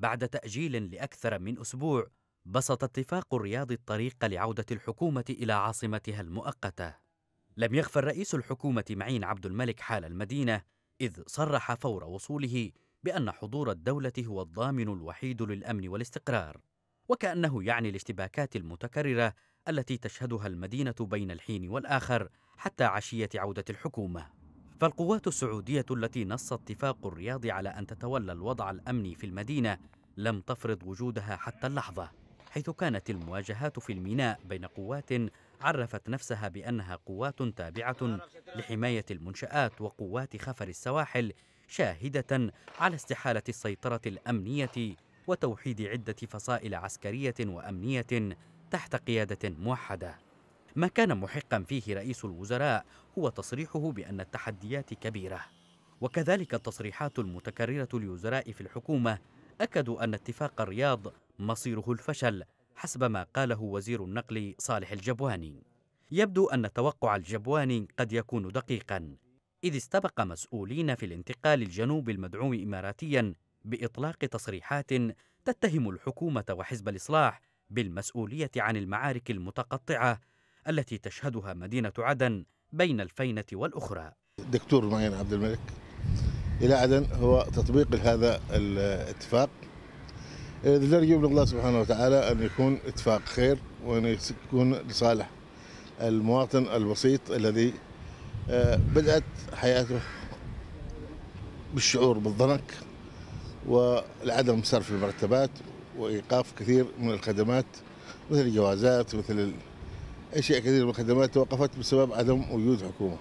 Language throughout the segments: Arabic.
بعد تأجيل لأكثر من أسبوع بسط اتفاق الرياض الطريق لعودة الحكومة إلى عاصمتها المؤقتة لم يخفى رئيس الحكومة معين عبد الملك حال المدينة إذ صرح فور وصوله بأن حضور الدولة هو الضامن الوحيد للأمن والاستقرار وكأنه يعني الاشتباكات المتكررة التي تشهدها المدينة بين الحين والآخر حتى عشية عودة الحكومة فالقوات السعودية التي نص اتفاق الرياض على أن تتولى الوضع الأمني في المدينة لم تفرض وجودها حتى اللحظة حيث كانت المواجهات في الميناء بين قوات عرفت نفسها بأنها قوات تابعة لحماية المنشآت وقوات خفر السواحل شاهدة على استحالة السيطرة الأمنية وتوحيد عدة فصائل عسكرية وأمنية تحت قيادة موحدة ما كان محقا فيه رئيس الوزراء هو تصريحه بأن التحديات كبيرة وكذلك التصريحات المتكررة لوزراء في الحكومة أكدوا أن اتفاق الرياض مصيره الفشل حسب ما قاله وزير النقل صالح الجبواني يبدو أن توقع الجبواني قد يكون دقيقا إذ استبق مسؤولين في الانتقال الجنوب المدعوم إماراتيا بإطلاق تصريحات تتهم الحكومة وحزب الإصلاح بالمسؤولية عن المعارك المتقطعة التي تشهدها مدينة عدن بين الفينة والأخرى دكتور معين عبد الملك إلى عدن هو تطبيق هذا الاتفاق نرجو من الله سبحانه وتعالى أن يكون اتفاق خير وأن يكون لصالح المواطن البسيط الذي آه، بدأت حياته بالشعور بالضنك والعدم صرف المرتبات وإيقاف كثير من الخدمات مثل الجوازات مثل أشياء كثيرة من الخدمات توقفت بسبب عدم وجود حكومة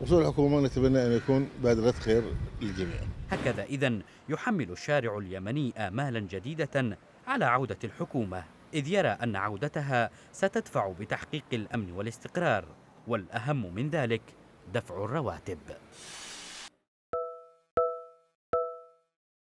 وصول الحكومة نتمنى أن يكون بادرة خير للجميع هكذا إذا يحمل الشارع اليمني آمالا جديدة على عودة الحكومة إذ يرى أن عودتها ستدفع بتحقيق الأمن والاستقرار والأهم من ذلك دفع الرواتب